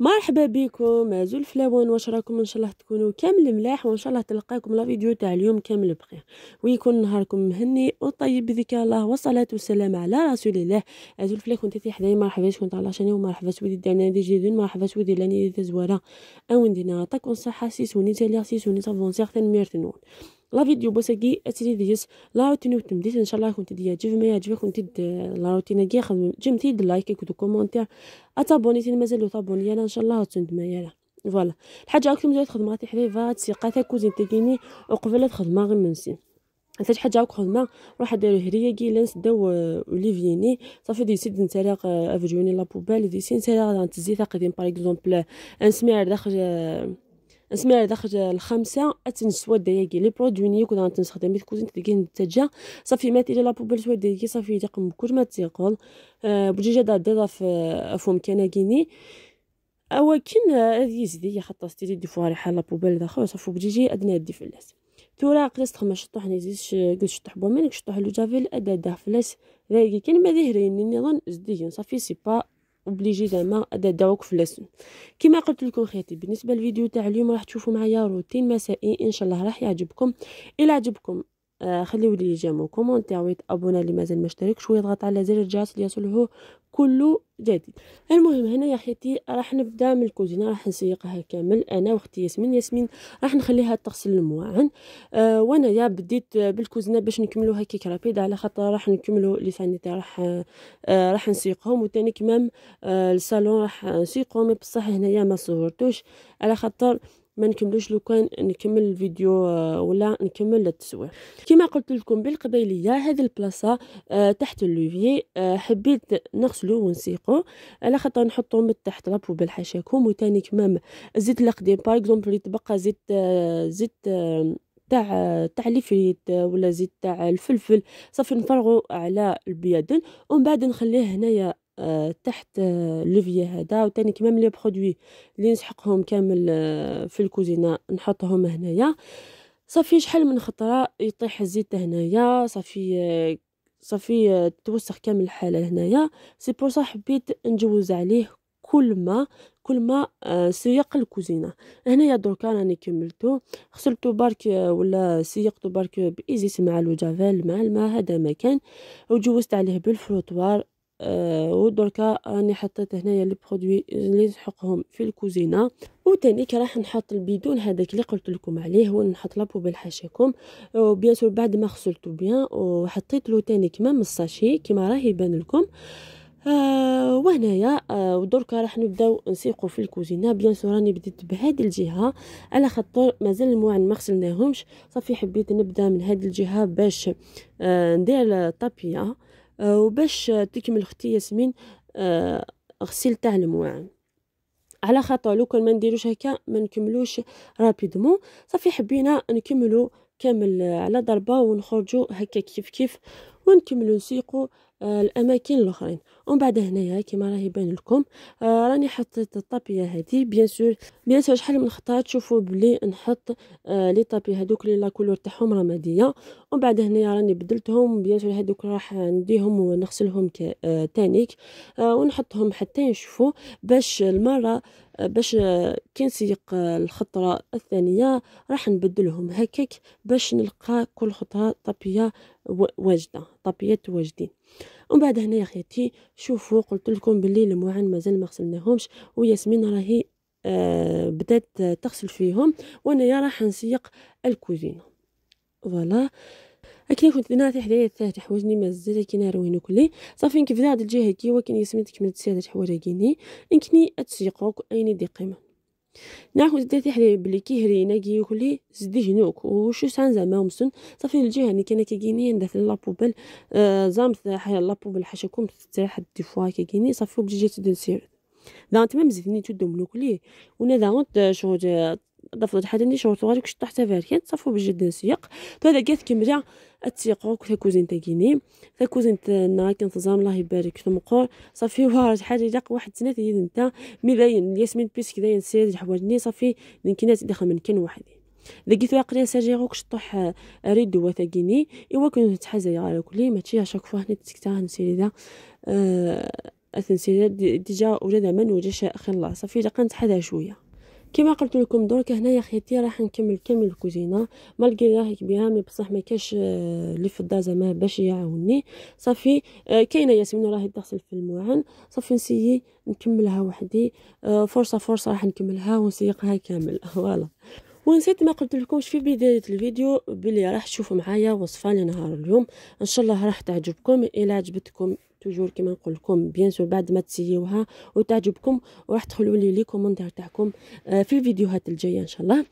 مرحبا بكم زول فلاوان واش راكم ان شاء الله تكونوا كامل ملاح وان شاء الله تلقاكم لا فيديو تاع اليوم كامل بخير ويكون نهاركم مهني وطيب بذكر الله والصلاه والسلام على رسول الله زول فلا كنت تي حدايا مرحبا شكون تاع لاشاني ومرحبا سودي دانا دي جديد مرحبا سودي لاني دي زواره او ندينا عطاك صحه سيسوني لي سيسوني سافون سيغتين ميرتنون لا فيديو بوسكي اتيدي ديس لا روتين وتم ديس ان شاء الله كنت ديا جيف ما يعجبك كنت لا روتين كي خدم جيم تيد لايك كنت كومونتير اتابوني تين مازال تابوني انا ان شاء الله تند ما يلا فوالا الحاجه اكثر مزال خدمه تي تاع حليفات سيقاتها كوزين تيكيني وقبل الخدمه غير منسي نتاج حاجه وك خدمه روح دارو هريه كي لانس داو اوليفييني آه، صافي دي سيد نتاريق آه، افجوني لا بوبال دي سيد نتلاق تزيد قديم باغ اكزومبل سمير داخل نسمع داخل الخمسه أتنسوا ديالي لي برودوي ني كنت غنتنستخدم كوزين تلقى نتاجه صافي مات إلى لابوبل سوا ديالي صافي تقم بكل ما تيقول أه بجيجه دادا في فم كناكيني اواكن آه، هذه زدي خطا ستي دي فواري حال لابوبل داخل صافي بجيجي ادنا هدي فلاس تورا قلت خما شطوح نزيز آه، قلت شطوح بومين شطوح لو جافيل ادا دا فلاس ذاك كان ما ذهرين نظن زديين صافي سي با اوبليجي زعما ادعوك في اللسن كما قلت لكم خيتي بالنسبه للفيديو تاع اليوم راح تشوفوا معايا روتين مسائي ان شاء الله راح يعجبكم الى عجبكم آه، خليو لي جيم و ويتابونا اللي مازال ما اشتركش يضغط على زر الجرس ليصله كل جديد المهم هنا يا خيتي راح نبدا من الكوزينه راح نسيقها كامل انا واختي ياسمين ياسمين راح نخليها تغسل المواعن آه وانا يا بديت بالكوزينه باش نكملو هكيك رابيد على خاطر راح نكملو لي سانيتي راح آه راح نسيقهم وتاني كمام آه الصالون راح نسيقهم بصح هنايا ما صورتوش على خاطر ما نكملوش لو كان نكمل الفيديو آه، ولا نكمل التصوير كما قلت لكم بالقبيليه هذه البلاصه آه، تحت اللوفي آه، حبيت نغسلو ونسيقو على خاطر نحطو من تحت لابو بالحشاكم وتاني كمام الزيت القديم باغ اكزومبل يتبقى زيت زيت تاع تاع الفريت ولا زيت تاع الفلفل صافي نفرغو على البيادن ومن بعد نخليه هنايا تحت لوفيا هذا وتاني كمان لي برودوي اللي نسحقهم كامل آه، في الكوزينه نحطهم هنايا صافي شحال من خطره يطيح الزيت هنايا صافي آه، صافي آه، توسخ كامل الحاله هنايا سي بور حبيت نجوز عليه كل ما كل ما سيق الكوزينه هنايا دركا راني كملتو غسلتو برك ولا سيقتو برك بايزيس مع لو جافيل مع الماء هذا ما كان وجوزت عليه بالفروتوار آه، ودركا راني حطيت هنايا لي برودوي اللي نسحقهم في الكوزينه وتانيك راح نحط البيدون هذاك اللي قلت لكم عليه ونحط لابو حاشاكم وبيان سور بعد ما غسلته بيان وحطيت له تانيك مام الساشي كما راه يبان لكم آه وهنايا آه ودركا راح نبداو نسيقو في الكوزينه بيان سور راني بديت بهذه الجهه على خاطر مازال المواعن ما غسلناهمش صافي حبيت نبدا من هذه الجهه باش آه ندير الطابيه وباش تكمل اختي ياسمين آه، غسيل تاع المواعن على خاطر لو كان ما نديروش هكا ما نكملوش رابيدمون صافي حبينا نكملو كامل على ضربه ونخرجوا هكا كيف كيف ونكملو نسيقو آه، الاماكن الاخرين ومن بعد هنايا كما راه يبان لكم آه راني حطيت الطابيه هذه بيان سور بيان سور شحال من خطاه تشوفوا بلي نحط آه لي طابي هذوك لي لا كولور تاعهم رماديه ومن بعد هنايا راني بدلتهم بيان سور هذوك راح نديهم ونغسلهم آه تانيك آه ونحطهم حتى ينشفوا باش المره باش كي نسيق الخطرة الثانية راح نبدلهم هكاك باش نلقى كل خطرة طابية واجدة طابيات واجدين ومن بعد هنا يا خياتي شوفوا قلت لكم باللي المعان مازال ما غسلناهمش وياسمين راهي آه بدات تغسل فيهم وانا راح نسيق الكوزينه فوالا اكن كنت انا حدايا ثلاث حوايجني زلت كي روينو كلي صافي كيف هاد الجهه كي وكن يسميت كملت سي هاد الحوايج كيني انكني اتسيقوك ايني دي قيمه ناخذ داتي حدا بلي كي هرينا كي كلي زدي جنوك وشو سان زعما ومسن صافي الجهه اللي كان كي كيجيني ندافع لابوبل آه زعما لابوبل حشكم تاع حد دي فوا كي كيني صافي وبجي تدنسير دانت ميم زدني تدوم لو كلي ونا دانت آه، شغل آه، ضفضت حتى ني شورت وغادي كشط حتى فاركين صافو باش نسيق هذا كات كمريا التيقو تا كوزين تاكيني تا كوزين تا نا كنتظام الله يبارك في المقور صافي وارد حاجه داق واحد سنه يد نتا مي باين ياسمين بيسك داين سير الحواجني صافي يمكن دخل من كان وحدي لقيت واقرا ساجيرو آه، ريد هو تاكيني ايوا كنت حاجه على كلي ماشي اشاك فوا هنا تسكتا نسيري ذا أثنسي آه، ديجا ولا من وجا شاء خلاص الله صافي كانت حدا شويه كما قلت لكم درك هنايا خيتي راح نكمل كامل الكوزينه مالغري راهي كبيره مي بصح ما كاش آه، اللي في الدار زعما باش يعاوني صافي آه، كاينه ياسمين راهي تغسل في الموعن صافي نسيي نكملها وحدي آه، فرصه فرصه راح نكملها ونسيقها كامل فوالا ونسيت ما قلت لكمش في بداية الفيديو بلي راح تشوفوا معايا وصفة لنهار اليوم ان شاء الله راح تعجبكم الى عجبتكم توجور كيما نقول لكم بيان سور بعد ما تسيوها وتعجبكم وراح تخلوا لي لي كومونتير تاعكم آه، في الفيديوهات الجايه ان شاء الله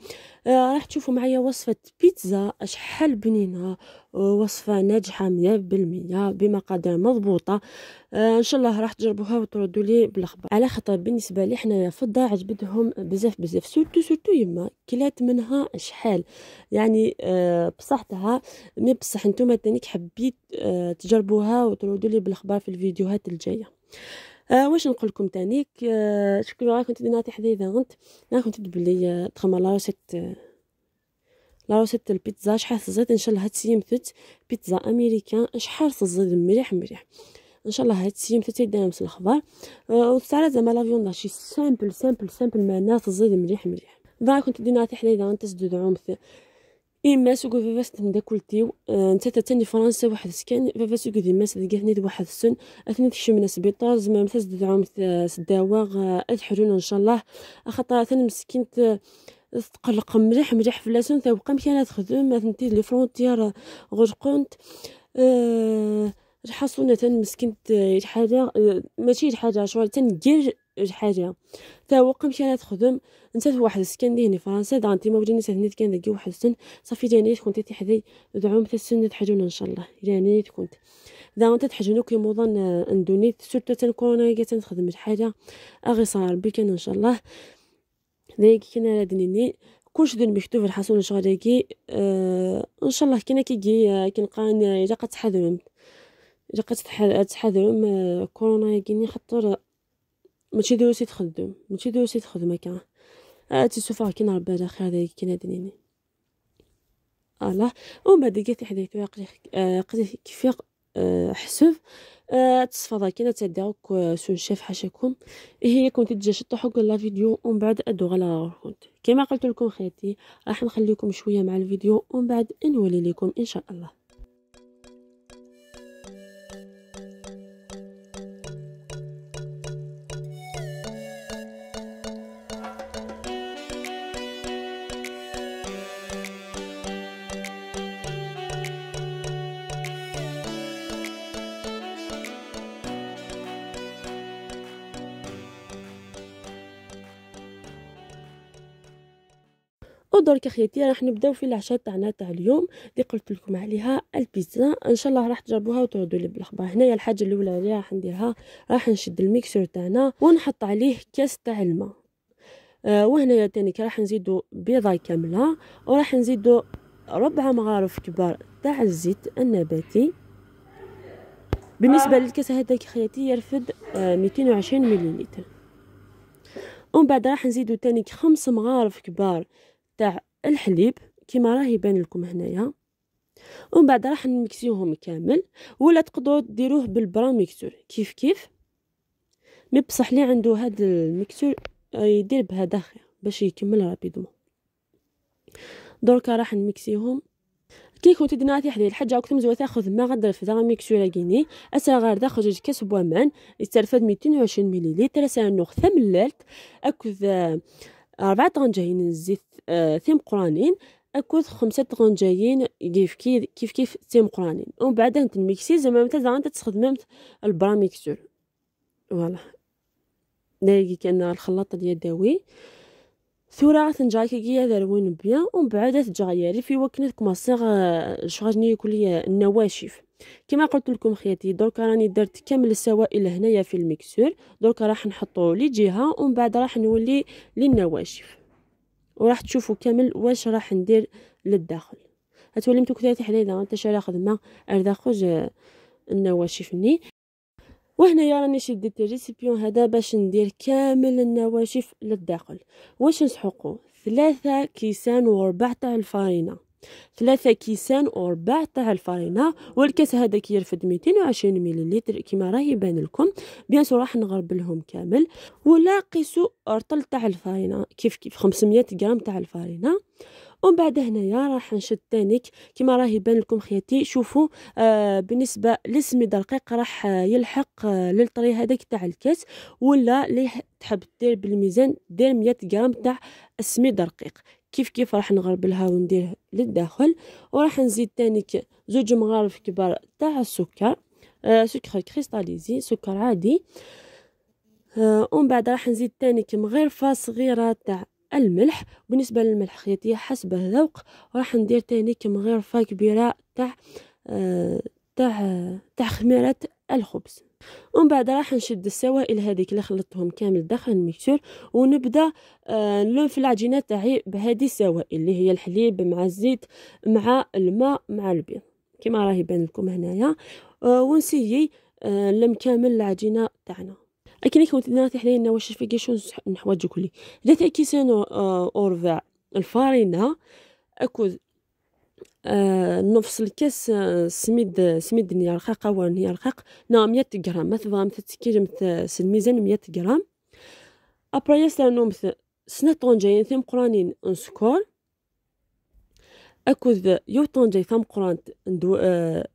آه، راح تشوفوا معايا وصفة بيتزا شحال بنينة آه، وصفة ناجحة مية بالمية بمقادير مضبوطة آه، ان شاء الله راح تجربوها وتردوا لي بالاخبار على خاطر بالنسبة لي حنايا في الدار عجبتهم بزاف بزاف سورتو سورتو يما كلات منها شحال يعني بصحتها مي بصح نتوما تانيك حبيت تجربوها وتردوا لي بالاخبار في الفيديوهات الجايه آه واش نقول لكم تانيك آه شكون راه كنت نعطي حديثه غنت انا كنت بلي آه، تخما لا روسيت آه، لا روسيت البيتزا شحال تزيد ان شاء الله هاد سيمثت بيتزا امريكان شحال تزيد مليح مليح ان شاء الله هاد السيم حتى تيدير نفس آه وساعه زعما لا فيونداج شي سامبل سامبل سامبل الناس تزيد مليح مليح دا كنت دينا تحديدا غنتسدو دعوم إما سوق فافاس تمدا كلتيو آه، نتا تاني فرنسا واحد سكان فافاس سوق ديما سدقا هنا واحد السن أثنى تشمنا سبيطار زعما متى تدعم سداوا أتحرون آه، إن شاء الله خاطر ثاني مسكين تقلق مليح مليح في فلاسون توقع مكانها تخدم أثنتي لي فرونتيار غرقونت أه الحصونة مسكنت الحاجة آه، ماشي حاجه شوال تنقر حاجه تا هو قمت انا تخدم نسات واحد السكن ديالي فرنسا دانتي ما وجدني سهني كان داكي واحد السن صافي جاني كنت تحدي دعوم حتى السن تحجون ان شاء الله جاني كنت دا انت تحجون كي موضن اندوني سورتو تن كورونا كي تنخدم حاجه اغي صار بي كان ان شاء الله داك كنا دنيني كلش ديال مكتوب الحصول ان الله كي آه ان شاء الله كنا كي آه، كنلقاني الا قد تحضرهم الا قد تحضرهم آه، كورونا كيني خطر ماشي دوسي تخدم ماشي دوسي تخدم هكا عاد آه، سوف كي نربى على خير هذيك كي نادنيني الله ومن بعد لقيت حديت قضيت كيف حسب آه، تصفض كي تداوك آه، سون شاف حاشاكم إيه، هي كنت تجي شطحوا لا فيديو ومن بعد ادو على كنت كما قلت لكم خيتي راح نخليكم شويه مع الفيديو ومن بعد نولي لكم ان شاء الله ودور كخياتي راح نبداو في العشاء تاعنا تاع اليوم اللي قلت لكم عليها البيتزا ان شاء الله راح تجربوها وتردوا لي بالخبار هنايا الحاجه الاولى اللي راح نديرها راح نشد الميكسور تاعنا ونحط عليه كاس تاع الماء آه وهنايا تاني راح نزيدو بيضه كامله وراح نزيدو ربع مغارف كبار تاع الزيت النباتي بالنسبه آه. للكاس هذاك خياتي يرفد آه 220 مليلتر ومن بعد راح نزيدو تانيك خمس مغارف كبار تاع الحليب كيما راه يبان لكم هنايا ومن بعد راح نمكسيوهم كامل ولا تقدروا ديروه بالبرا ميكسور كيف كيف مي بصح لي عنده هاد الميكسور آه، يدير بهذا خير باش يكمل رابيدمون دركا راح نمكسيهم كي كنت دناتي حدي الحاجه وقت مزوا تاخذ ما غدر في دغ ميكسور كيني اسرا داخل خرج كاس بوامان يسترفد 220 مليليتر اسرا نوخ ثملالت اكو أربعة آه، طنجرين الزيت آه، ثيم قرانين اكوث خمسة غنجايين كيف كيف كيف كيف ثيم قرانين ومن بعد انت الميكسي زعما متى زعما تستخدم البراميكسور فوالا دايقي كان الخلاط اليدوي ثورة تنجا كي ذروين بيان ومن بعد تجايري في وكنتك صيغ شغاجني كلية النواشف كما قلت لكم خياتي دركا راني درت كامل السوائل هنايا في الميكسور دركا راح نحطو لجهه ومن بعد راح نولي للنواشف وراح تشوفوا كامل واش راح ندير للداخل هتولي متكتاتي حدايدا انت شارع خدمه اردا خوج النواشف وهنا وهنايا راني شديت الريسيبيون هذا باش ندير كامل النواشف للداخل واش نسحقو ثلاثة كيسان وربع تاع الفارينه ثلاثة كيسان ربع تاع الفرينة والكاس هذا ميتين وعشرين مليلتر كيما راه يبان لكم بيان سور راح نغربلهم كامل ولا قيسو رطل تاع الفرينة كيف كيف خمسمية غرام تاع الفرينة ومن بعد هنايا راح نشد تانيك كيما راه يبان لكم خياتي شوفوا آه بالنسبه للسميده الرقيق راح يلحق آه للطري هذاك تاع الكاس ولا اللي تحب دير بالميزان دير 100 غرام تاع السميد رقيق كيف كيف راح نغربلها ونديرها للداخل وراح نزيد تانيك زوج مغارف كبار تاع السكر آه، سكر كريستاليزي سكر عادي آه، ومن بعد راح نزيد تانيك مغرفه صغيره تاع الملح بالنسبه للملح خياتي حسب الذوق راح ندير تانيك مغرفه كبيره تاع آه، تاع تاع خميره الخبز ومن بعد راح نشد السوائل هذيك اللي خلطتهم كامل داخل الميكسور ونبدا آه نلف العجينه تاعي بهذه السوائل اللي هي الحليب مع الزيت مع الماء مع البيض كما راهي بان لكم هنايا آه ونسيي آه نلم كامل العجينه تاعنا اكني كنت ناتي حنايا واش في كيشو نحوايج كلي درت كيسان آه، اورفا الفارينه اكو نفصل آه، نفس الكاس آه، سميد آه، سميد نيا رقاقه نيا رقاق نا مية غرام مثلا تبغى تسكير مث الميزان مية غرام ابريا سلانو نومث سنة طونجاين يعني ثم قرانين نسكور اكوذ يو طونجاي ثم قران ندو آه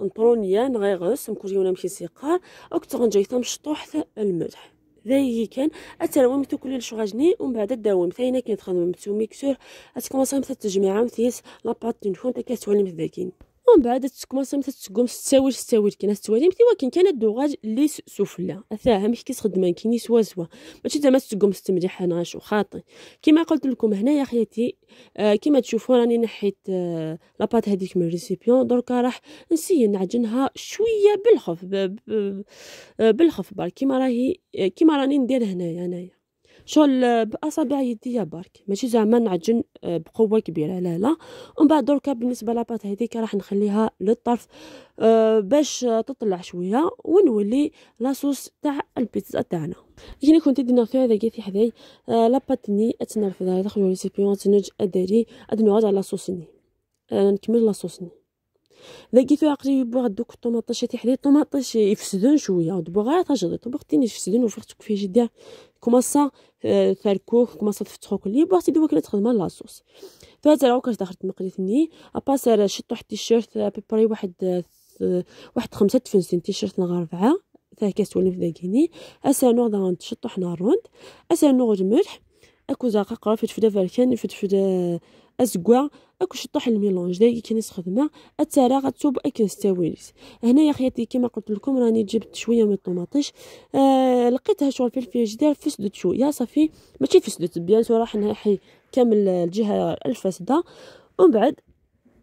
نطرونيا نغيغس مكوريونا مشي سيقار اكتغنجاي ثم شطوح الملح ذي كان التناول مثل كل شغاجني ومن بعد الدوام ثاني كنتخدم مثل ميكسور اتكمصا مثل التجميعه مثل لاباط تنفون تكاتوالي مثل ذاكين ومن بعد تسكم صم تسكم ستاول ستاول كنا ستوالي مثل ولكن كان الدوغاج لي سفلى أثاها مش خدمة كيني سوا سوا ماشي زعما تسكم ستمليح انا شو خاطي كيما قلت لكم هنا يا خياتي آه كيما تشوفوا راني نحيت آه لاباط هذيك من ريسيبيون دركا راح نسي نعجنها شويه بالخف آه، بالخف بار كما راهي آه، كيما راني ندير هنايا انايا شغل باصابع يديا برك ماشي زعما نعجن آه، بقوه كبيره لا لا ومن بعد دركا بالنسبه لاباط هذيك راح نخليها للطرف آه، باش تطلع شويه ونولي لاصوص تاع البيتزا تاعنا كي كنت دينا في هذا كي حداي آه، لاباط ني اتنرفض هذا خرجوا ريسيبيون تنج اداري ادنو على صوصني أه نكمل لاصوصني ذاكي فيها قريب دوك الطوماطاش تيحدي الطوماطيش يفسدون شويه ودبو غير تجدي طبختيني يفسدون وفرتك فيه جدا كوماسا آه، فاركوك كوماسا تفتحوك لي بوحتي دوك لا تخدم لاصوص فهاد راه كنت دخلت مقريتني ابا سير شط واحد التيشيرت آه، بيبري واحد آه، واحد خمسة تفنسين تيشيرت نغار ربعة ثاه تولي في داكيني اسانو غدا نتشط حنا روند اسانو غد ملح اكو زاقا قرا فيت فالكان فيت فدا اتكاع اكو شطح الميلونج دايي غتوب الترى غتصوب هنا يا خياتي كما قلت لكم راني جبت شويه من الطوماطيش آه لقيتها شغل في الفريجيدير فسدت شويه صافي ماشي فسدت بيان سو راح نحي كامل الجهه الفاسده ومن بعد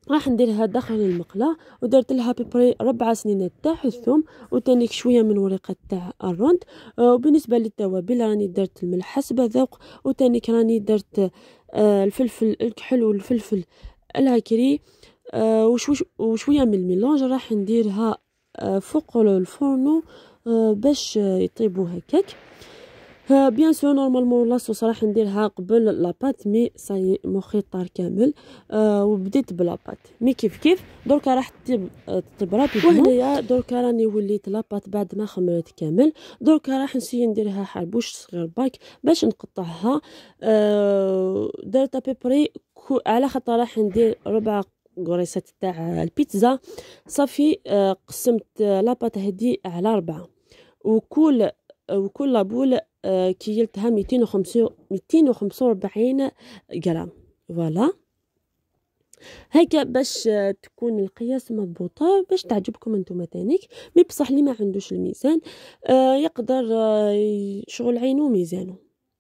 راح نديرها داخل المقله ودرت لها ببري ربع سنين تاع الثوم وتانيك شويه من ورقه تاع الروند آه، وبالنسبه للتوابل راني درت الملح حسب ذوق وتانيك راني درت آه، الفلفل الكحل والفلفل العكري آه، وشويه من الميلونج راح نديرها آه، فوق الفرن باش يطيبوا هكاك بيان سور نورمالمون لاصو صراحه نديرها قبل لاباط مي ساي مخي طار كامل آه وبديت بلاباط مي كيف كيف دركا راح تطيب رابيدمون وهنايا دركا راني وليت لاباط بعد ما خمرت كامل دركا راح نسي نديرها حربوش صغير باك باش نقطعها آه درت ابيبري على خاطر راح ندير ربع قريصات تاع البيتزا صافي آه قسمت لاباط euh، هدي على ربعه وكل وكل بول آه، كيلتها ميتين ميتين وخمسة وأربعين جرام فوالا هكا باش آه، تكون القياس مضبوطه باش تعجبكم انتم تانيك مي بصح لي ما عندوش الميزان آه، يقدر شغل عينو ميزانو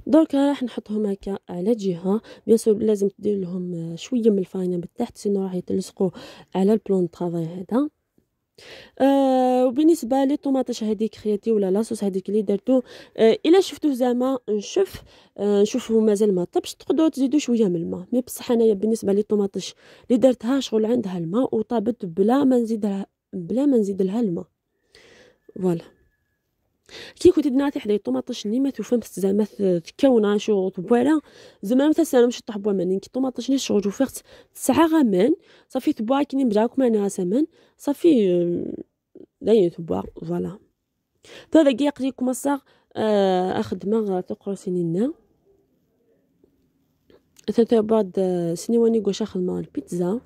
درك راح نحطهم هكا على جهه بيان سور لازم تدير لهم شويه من الفاينه من تحت سينو راح يتلصقوا على البلون طرافاي هذا آه وبالنسبه للطوماطيش هذيك خياتي ولا لاصوص هذيك اللي درتو آه الا شفتوه زعما نشف آه نشوفه مازال ما طابش تقدروا تزيدوا شويه من الماء مي بصح انايا بالنسبه للطوماطيش اللي درتها شغل عندها الماء وطابت بلا ما نزيد بلا ما نزيد لها الماء فوالا كي كنت دناتي حدا الطوماطش ني ما تفهمت زعما تكونا شو بوالا زعما ما تسالمش شي بوالا كي طوماطش ني شغل وفرت تسعة غامان صافي تبوا كني مجاوك انا سمن صافي داين تبوا فوالا هذا كي لكم الصاغ اخدمه تقرا سنيننا ثلاثة بعد سني واني قوشا خدمة البيتزا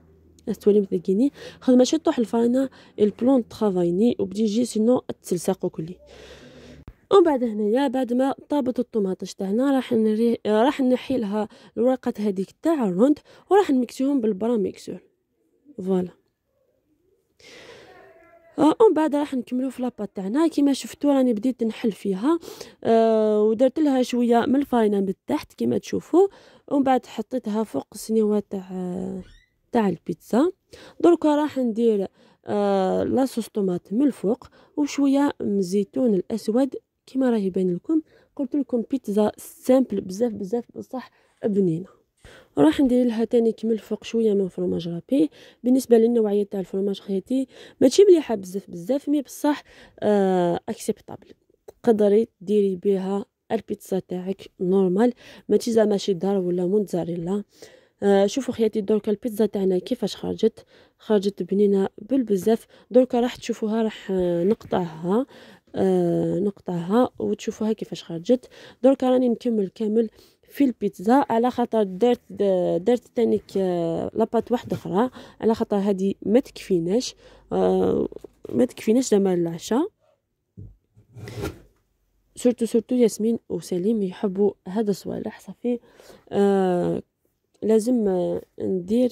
استولي مثقيني خدمة شطوح الفرنة البلون ترافايني وبدي جي سينو تسلساقو كلي وبعد هنايا بعد ما طابت الطماطش تاعنا راح نري... راح نحيلها الورقه هذيك تاع الروند وراح نمكسيهم بالبرا ميكسور فوالا آه، ومن بعد راح نكملو في لاباط تاعنا كيما شفتو راني بديت نحل فيها أه ودرت لها شويه من الفاينه من تحت كيما تشوفوا ومن بعد حطيتها فوق السنيوه تاع تاع البيتزا دركا راح ندير آه لاصوص طوماط من الفوق وشويه من الزيتون الاسود كما راهي باين لكم قلت لكم بيتزا سامبل بزاف بزاف بصح بنينه راح ندير لها تاني كمل فوق شويه من فرماج رابي بالنسبه للنوعيه تاع الفرماج خيتي ماشي مليحه بزاف بزاف مي بصح آه اكسبتابل تقدري ديري بها البيتزا تاعك نورمال ماشي زعما شي دار ولا موتزاريلا آه شوفوا خياتي دركا البيتزا تاعنا كيفاش خرجت خرجت بنينه بالبزاف دركا راح تشوفوها راح آه، نقطعها آه، نقطعها وتشوفوها كيفاش خرجت درك راني نكمل كامل في البيتزا على خاطر درت درت تانيك آه، لاباط واحده اخرى على خاطر هذه ما تكفيناش آه، ما تكفيناش زعما العشاء سورتو سورتو ياسمين وسليم يحبوا هذا الصوالح صافي آه لازم ندير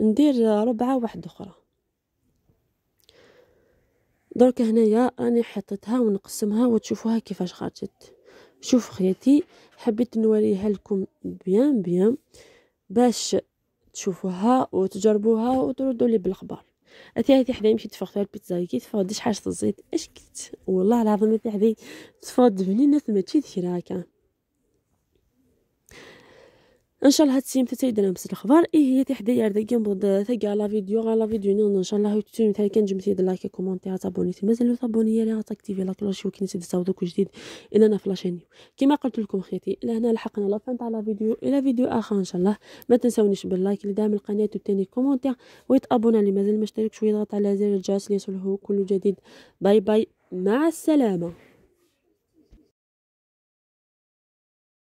ندير ربعه واحده اخرى درك هنايا راني حطيتها ونقسمها وتشوفوها كيفاش خرجت شوف خياتي حبيت نوريها لكم بيان بيان باش تشوفوها وتجربوها وتردوا لي بالخبر اتي حدايا مشيت تفقت على البيتزا كي تفقد حاجه الزيت اش كنت والله العظيم هذه حدايا تفقد بنينه ما تشي دير هكا ان شاء الله هاد السيم تتايدنا بس الاخبار ايه هي تحدي يردك ينبض تاع لا فيديو على لا فيديو نون ان شاء الله يوتيوب تاعي كان جمتي لايك كومونتي تابوني مازال تابوني لا تاكتيفي لا كلوش وكي نسيت كل جديد اننا في لاشين كيما قلت لكم خيتي لهنا لحقنا لا فان تاع لا فيديو الى فيديو اخر ان شاء الله ما تنساونيش باللايك دعم القناه وثاني كومونتير ويتابونا اللي مازال ما اشتركش ويضغط على زر الجرس ليصلحه كل جديد باي باي مع السلامه